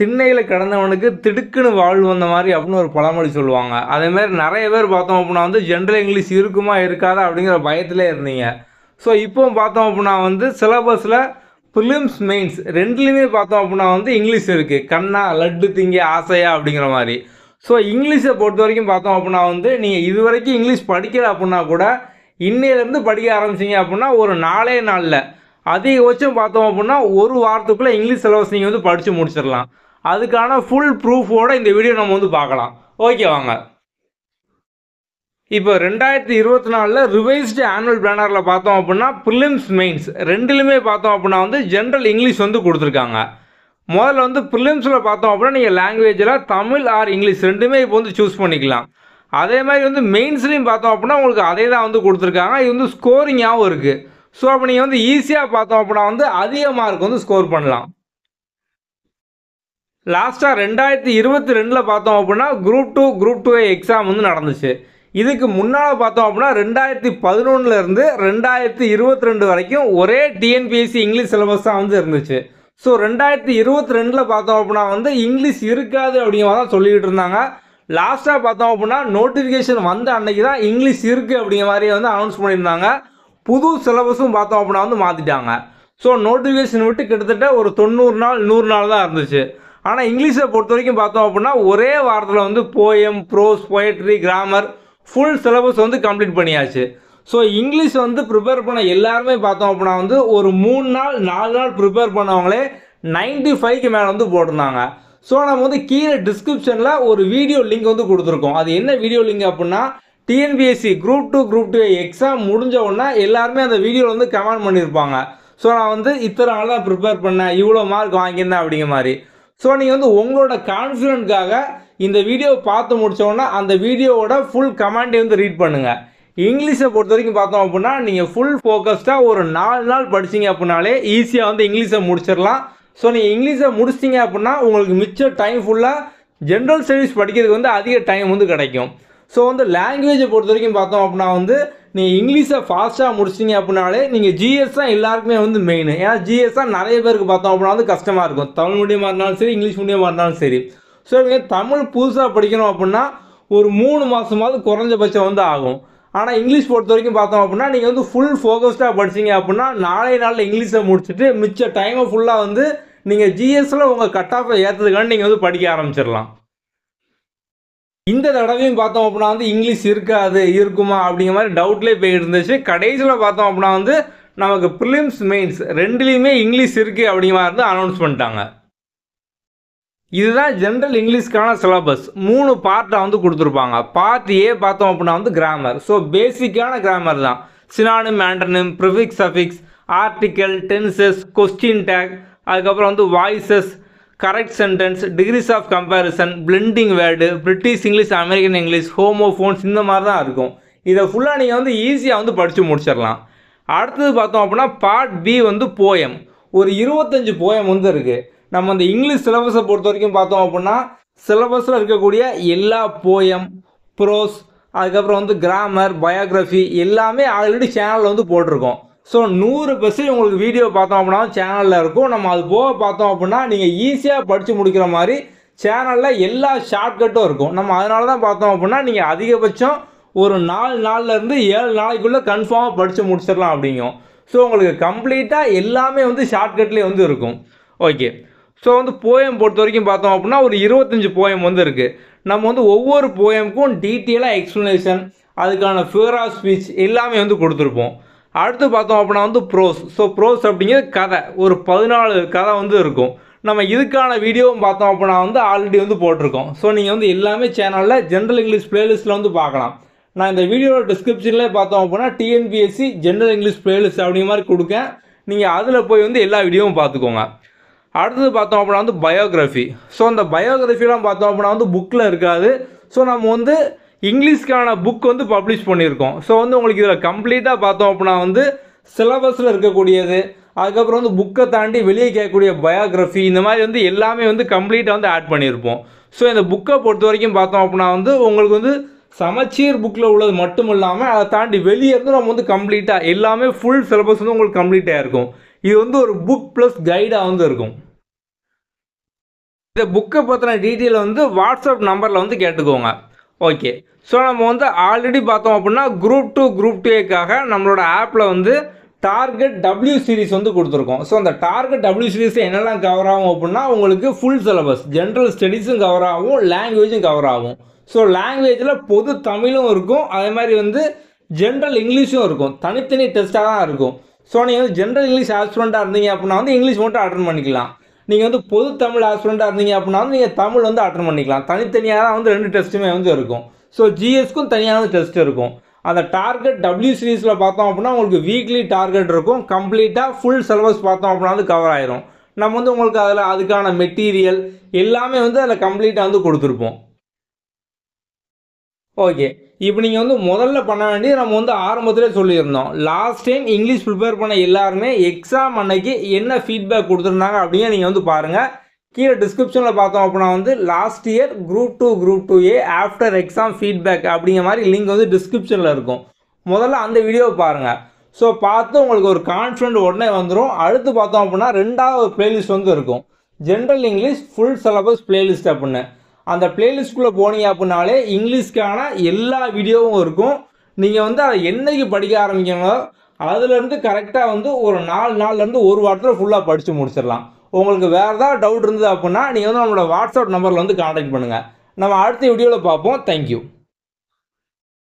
திண்ணையில் கிடந்தவனுக்கு திடுக்குன்னு வாழ்வு வந்த மாதிரி அப்படின்னு ஒரு பழமொழி சொல்லுவாங்க அதேமாதிரி நிறைய பேர் பார்த்தோம் அப்படின்னா வந்து ஜென்ரல் இங்கிலீஷ் இருக்குமா இருக்காதா அப்படிங்கிற பயத்திலே இருந்தீங்க ஸோ இப்போ பார்த்தோம் அப்படின்னா வந்து சிலபஸில் ஃபிலிம்ஸ் மெயின்ஸ் ரெண்டுலேயுமே பார்த்தோம் அப்படின்னா வந்து இங்கிலீஷ் இருக்குது கண்ணா லட்டு திங்க ஆசையா அப்படிங்கிற மாதிரி ஸோ இங்கிலீஷை பொறுத்த வரைக்கும் பார்த்தோம் அப்படின்னா வந்து நீங்கள் இது வரைக்கும் இங்கிலீஷ் படிக்கல அப்படின்னா கூட இன்னையிலேருந்து படிக்க ஆரம்பிச்சிங்க அப்படின்னா ஒரு நாலே நாளில் அதிகபட்சம் பார்த்தோம் அப்படின்னா ஒரு வாரத்துக்குள்ளே இங்கிலீஷ் சிலபஸ் நீங்கள் வந்து படித்து முடிச்சிடலாம் அதுக்கான ஃபுல் ப்ரூஃபோடு இந்த வீடியோ நம்ம வந்து பார்க்கலாம் ஓகே வாங்க இப்போ ரெண்டாயிரத்தி இருபத்தி நாலில் ரிவைஸ்டு ஆனுவல் பேனரில் பார்த்தோம் அப்படின்னா ப்ரிலிம்ஸ் மெயின்ஸ் ரெண்டுலையுமே பார்த்தோம் அப்படின்னா வந்து ஜென்ரல் இங்கிலீஷ் வந்து கொடுத்துருக்காங்க முதல்ல வந்து ப்ரிலிம்ஸில் பார்த்தோம் அப்படின்னா நீங்கள் லாங்குவேஜில் தமிழ் ஆர் இங்கிலீஷ் ரெண்டுமே இப்போ வந்து சூஸ் பண்ணிக்கலாம் அதே மாதிரி வந்து மெயின்ஸ்லேயும் பார்த்தோம் அப்படின்னா உங்களுக்கு அதே தான் வந்து கொடுத்துருக்காங்க இது வந்து ஸ்கோரிங்காகவும் இருக்குது ஸோ அப்போ நீங்கள் வந்து ஈஸியாக பார்த்தோம் அப்படின்னா வந்து அதிக மார்க் வந்து ஸ்கோர் பண்ணலாம் லாஸ்ட்டாக ரெண்டாயிரத்தி இருபத்தி ரெண்டில் பார்த்தோம் அப்படின்னா group two group two exam வந்து நடந்துச்சு இதுக்கு முன்னால் பார்த்தோம் அப்படின்னா ரெண்டாயிரத்தி பதினொன்றுலேருந்து ரெண்டாயிரத்தி இருபத்தி ரெண்டு வரைக்கும் ஒரே டிஎன்பிஎஸ்சி இங்கிலீஷ் சிலபஸ் தான் வந்து இருந்துச்சு ஸோ ரெண்டாயிரத்தி இருபத்தி ரெண்டில் பார்த்தோம் அப்படின்னா வந்து இங்கிலீஷ் இருக்காது அப்படிங்கிற தான் சொல்லிக்கிட்டு இருந்தாங்க லாஸ்ட்டாக பார்த்தோம் அப்படின்னா நோட்டிஃபிகேஷன் வந்த அன்னைக்கு தான் இங்கிலீஷ் இருக்குது அப்படிங்கிற மாதிரி வந்து அனௌன்ஸ் பண்ணியிருந்தாங்க புது சிலபஸும் பார்த்தோம் அப்படின்னா வந்து மாற்றிட்டாங்க ஸோ நோட்டிஃபிகேஷன் விட்டு கிட்டத்தட்ட ஒரு தொண்ணூறு நாள் நூறு நாள் தான் இருந்துச்சு ஆனால் இங்கிலீஷை பொறுத்த வரைக்கும் பார்த்தோம் அப்படின்னா ஒரே வாரத்தில் வந்து poem prose poetry grammar full syllabus வந்து கம்ப்ளீட் பண்ணியாச்சு ஸோ இங்கிலீஷ் வந்து ப்ரிப்பேர் பண்ண எல்லாருமே பார்த்தோம் அப்படின்னா வந்து ஒரு மூணு நாள் நாலு நாள் ப்ரிப்பேர் பண்ணவங்களே நைன்டி ஃபைவ்க்கு மேலே வந்து போட்டிருந்தாங்க ஸோ நம்ம வந்து கீழே டிஸ்கிரிப்ஷனில் ஒரு வீடியோ லிங்க் வந்து கொடுத்துருக்கோம் அது என்ன வீடியோ லிங்க் அப்படின்னா TNPSC group two group two exam முடிஞ்ச உடனே எல்லாருமே அந்த வீடியோவில் வந்து கமெண்ட் பண்ணியிருப்பாங்க ஸோ நான் வந்து இத்தனை நாள் தான் ப்ரிப்பேர் பண்ணேன் இவ்வளோ மார்க் வாங்கியிருந்தேன் அப்படிங்கிற மாதிரி ஸோ நீங்கள் வந்து உங்களோட கான்ஃபிடென்ட்காக இந்த வீடியோ பார்த்து முடித்தோன்னா அந்த வீடியோவோட ஃபுல் கமெண்டை வந்து ரீட் பண்ணுங்கள் இங்கிலீஷை பொறுத்த வரைக்கும் பார்த்தோம் அப்படின்னா நீங்கள் ஃபுல் ஃபோக்கஸ்டாக ஒரு நாலு நாள் படிச்சிங்க அப்படின்னாலே ஈஸியாக வந்து இங்கிலீஷை முடிச்சிடலாம் ஸோ நீங்கள் இங்கிலீஷை முடிச்சிங்க அப்படின்னா உங்களுக்கு மிச்ச டைம் ஃபுல்லாக ஜென்ரல் ஸ்டடிஸ் படிக்கிறதுக்கு வந்து அதிக டைம் வந்து கிடைக்கும் ஸோ வந்து லாங்குவேஜை பொறுத்த வரைக்கும் பார்த்தோம் அப்படின்னா வந்து நீங்கள் இங்கிலீஷை ஃபாஸ்ட்டாக முடிச்சிட்டிங்க அப்படின்னாலே நீங்கள் ஜிஎஸ் தான் எல்லாருக்குமே வந்து மெயின் ஏன்னா ஜிஎஸ் தான் நிறைய பேருக்கு பார்த்தோம் அப்படின்னா வந்து கஷ்டமாக இருக்கும் தமிழ் மீடியமாக இருந்தாலும் சரி இங்கிலீஷ் மீடியமாக இருந்தாலும் சரி ஸோ நீங்கள் தமிழ் புதுசாக படிக்கணும் அப்படின்னா ஒரு மூணு மாதமாவது குறைஞ்சபட்சம் வந்து ஆகும் ஆனால் இங்கிலீஷ் பொறுத்த வரைக்கும் பார்த்தோம் அப்படின்னா நீங்கள் வந்து ஃபுல் ஃபோக்கஸ்டாக படிச்சிங்க அப்படின்னா நாளை நாளில் இங்கிலீஷை முடிச்சுட்டு மிச்ச டைமை ஃபுல்லாக வந்து நீங்கள் ஜிஎஸில் உங்கள் கட் ஆஃபை ஏற்றதுக்கான நீங்கள் வந்து படிக்க ஆரம்பிச்சிடலாம் இந்த தடவையும் பார்த்தோம் அப்படின்னா வந்து இங்கிலீஷ் இருக்காது இருக்குமா அப்படிங்கிற மாதிரி டவுட்லேயே போயிட்டு இருந்துச்சு கடைசியில் பார்த்தோம் அப்படின்னா வந்து நமக்கு ப்ரிலிம்ஸ் மெயின்ஸ் ரெண்டுலேயுமே இங்கிலீஷ் இருக்குது அப்படிங்கிற மாதிரி வந்து அனௌன்ஸ் பண்ணிட்டாங்க இதுதான் ஜென்ரல் இங்கிலீஷ்க்கான சிலபஸ் மூணு பார்ட்டாக வந்து கொடுத்துருப்பாங்க பார்ட் ஏ பார்த்தோம் அப்படின்னா வந்து கிராமர் ஸோ பேசிக்கான கிராமர் தான் சினானும் ஆண்டனும் prefix suffix article tenses question tag அதுக்கப்புறம் வந்து voices correct sentence degrees of comparison blending word British English American English homophones இந்த மாதிரி தான் இருக்கும் இதை ஃபுல்லாக நீங்கள் வந்து ஈஸியாக வந்து படித்து முடிச்சிடலாம் அடுத்தது பார்த்தோம் அப்படின்னா பார்ட் பி வந்து போயம் ஒரு இருபத்தஞ்சு போயம் வந்து இருக்குது நம்ம அந்த இங்கிலீஷ் சிலபஸை பொறுத்த வரைக்கும் பார்த்தோம் அப்படின்னா சிலபஸில் இருக்கக்கூடிய எல்லா போயம் ப்ரோஸ் அதுக்கப்புறம் வந்து கிராமர் பயோகிராஃபி எல்லாமே ஆல்ரெடி சேனலில் வந்து போட்டிருக்கோம் ஸோ நூறு பெர்சன்ட் உங்களுக்கு வீடியோ பார்த்தோம் அப்படின்னா சேனலில் இருக்கும் நம்ம அது போக பார்த்தோம் அப்படின்னா நீங்கள் ஈஸியாக படித்து முடிக்கிற மாதிரி சேனலில் எல்லா ஷார்ட்கட்டும் இருக்கும் நம்ம அதனால தான் பார்த்தோம் அப்படின்னா நீங்கள் அதிகபட்சம் ஒரு நாலு நாள்லேருந்து ஏழு நாளைக்குள்ளே கன்ஃபார்மாக படித்து முடிச்சிடலாம் அப்படிங்கும் ஸோ உங்களுக்கு கம்ப்ளீட்டாக எல்லாமே வந்து ஷார்ட்கட்லேயே வந்து இருக்கும் ஓகே ஸோ வந்து போயம் பொறுத்த வரைக்கும் பார்த்தோம் அப்படின்னா ஒரு இருபத்தஞ்சி போயம் வந்து இருக்குது நம்ம வந்து ஒவ்வொரு போயமுக்கும் டீட்டெயிலாக எக்ஸ்ப்ளனேஷன் அதுக்கான ஃபிகர் ஆஃப் ஸ்பீச் எல்லாமே வந்து கொடுத்துருப்போம் அடுத்து பார்த்தோம் அப்படின்னா வந்து ப்ரோஸ் ஸோ ப்ரோஸ் அப்படிங்கிறது கதை ஒரு பதினாலு கதை வந்து இருக்கும் நம்ம இதுக்கான வீடியோவும் பார்த்தோம் அப்படின்னா வந்து ஆல்ரெடி வந்து போட்டிருக்கோம் ஸோ நீங்கள் வந்து எல்லாமே சேனலில் ஜென்ரல் இங்கிலீஷ் ப்ளேலிஸ்ட்டில் வந்து பார்க்கலாம் நான் இந்த வீடியோட டிஸ்கிரிப்ஷன்லேயே பார்த்தோம் அப்படின்னா டிஎன்பிஎஸ்சி ஜென்ரல் இங்கிலீஷ் ப்ளேலிஸ்ட் அப்படிங்க மாதிரி கொடுக்கேன் நீங்கள் அதில் போய் வந்து எல்லா வீடியோவும் பார்த்துக்கோங்க அடுத்தது பார்த்தோம் அப்படின்னா வந்து பயோகிராஃபி ஸோ அந்த பயோகிராஃபிலாம் பார்த்தோம் அப்படின்னா வந்து புக்கில் இருக்காது ஸோ நம்ம வந்து இங்கிலீஷ்க்கான புக் வந்து பப்ளிஷ் பண்ணியிருக்கோம் ஸோ வந்து உங்களுக்கு இதில் கம்ப்ளீட்டாக பார்த்தோம் அப்படின்னா வந்து சிலபஸில் இருக்கக்கூடியது அதுக்கப்புறம் வந்து புக்கை தாண்டி வெளியே கேட்கக்கூடிய பயோகிராஃபி இந்த மாதிரி வந்து எல்லாமே வந்து கம்ப்ளீட்டாக வந்து ஆட் பண்ணியிருப்போம் ஸோ இந்த புக்கை பொறுத்த வரைக்கும் பார்த்தோம் அப்படின்னா வந்து உங்களுக்கு வந்து சமச்சீர் புக்கில் உள்ளது மட்டும் இல்லாமல் அதை தாண்டி வெளியே இருந்து நம்ம வந்து கம்ப்ளீட்டாக எல்லாமே ஃபுல் சிலபஸ் வந்து உங்களுக்கு கம்ப்ளீட்டாக இருக்கும் இது வந்து ஒரு புக் ப்ளஸ் கைடாக வந்து இருக்கும் இந்த புக்கை பற்றின டீட்டெயில் வந்து வாட்ஸ்அப் நம்பரில் வந்து கேட்டுக்கோங்க ஓகே ஸோ நம்ம வந்து ஆல்ரெடி பார்த்தோம் அப்படின்னா குரூப் டூ குரூப் டூக்காக நம்மளோட ஆப்பில் வந்து டார்கெட் டபிள்யூ சீரிஸ் வந்து கொடுத்துருக்கோம் ஸோ அந்த டார்கெட் டபிள்யூ சீரிஸ் என்னெல்லாம் கவர் ஆகும் அப்படின்னா உங்களுக்கு ஃபுல் சிலபஸ் ஜென்ரல் ஸ்டடீஸும் கவர் ஆகும் லாங்குவேஜும் கவர் ஆகும் ஸோ லாங்குவேஜில் பொது தமிழும் இருக்கும் அதே மாதிரி வந்து ஜென்ரல் இங்கிலீஷும் இருக்கும் தனித்தனி டெஸ்ட்டாக தான் இருக்கும் ஸோ நீங்கள் வந்து ஜென்ரல் இங்கிலீஷ் ஆஸ்டூடெண்ட்டாக இருந்தீங்க அப்படின்னா வந்து இங்கிலீஷ் மட்டும் அட்டன் பண்ணிக்கலாம் நீங்கள் வந்து பொது தமிழ் ஆஸ்பிரண்டாக இருந்தீங்க அப்படின்னா வந்து நீங்கள் தமிழ் வந்து அட்டன் பண்ணிக்கலாம் தனித்தனியாக தான் வந்து ரெண்டு டெஸ்ட்டுமே வந்து இருக்கும் ஸோ ஜிஎஸ்க்கும் தனியாக வந்து டெஸ்ட் இருக்கும் அந்த டார்கெட் டபிள்யூ சீரீஸில் பார்த்தோம் அப்படின்னா உங்களுக்கு வீக்லி டார்கெட் இருக்கும் கம்ப்ளீட்டாக ஃபுல் சிலபஸ் பார்த்தோம் அப்படின்னா வந்து கவர் ஆயிரும் நம்ம வந்து உங்களுக்கு அதில் அதுக்கான மெட்டீரியல் எல்லாமே வந்து அதில் கம்ப்ளீட்டாக வந்து கொடுத்துருப்போம் ஓகே இப்போ நீங்கள் வந்து முதல்ல பண்ண வேண்டியது நம்ம வந்து ஆரம்பத்திலே சொல்லியிருந்தோம் லாஸ்ட் டைம் இங்கிலீஷ் ப்ரிப்பேர் பண்ண எல்லாருமே எக்ஸாம் அன்னைக்கு என்ன ஃபீட்பேக் கொடுத்துருந்தாங்க அப்படின்னு நீங்கள் வந்து பாருங்கள் கீழே டிஸ்கிரிப்ஷனில் பார்த்தோம் அப்படின்னா வந்து last year group two group two A after exam feedback அப்படிங்கிற மாதிரி லிங்க் வந்து டிஸ்கிரிப்ஷனில் இருக்கும் முதல்ல அந்த வீடியோவை பாருங்கள் ஸோ பார்த்து உங்களுக்கு ஒரு கான்ஃபிடென்ட் உடனே வந்துடும் அடுத்து பார்த்தோம் அப்படின்னா ரெண்டாவது பிளேலிஸ்ட் வந்து இருக்கும் general English full syllabus playlist அப்படின்னு அந்த பிளேலிஸ்ட்குள்ளே போனீங்க அப்படின்னாலே இங்கிலீஷ்க்கான எல்லா வீடியோவும் இருக்கும் நீங்கள் வந்து அதை என்றைக்கு படிக்க ஆரம்பிக்கீங்களோ அதுலேருந்து கரெக்டாக வந்து ஒரு நாலு நாள்லேருந்து ஒரு வாரத்தில் ஃபுல்லாக படித்து முடிச்சிடலாம் உங்களுக்கு வேறு ஏதாவது டவுட் இருந்தது அப்படின்னா நீங்கள் வந்து நம்மளோட வாட்ஸ்அப் நம்பரில் வந்து கான்டாக்ட் பண்ணுங்கள் நம்ம அடுத்த வீடியோவில் பார்ப்போம் தேங்க்யூ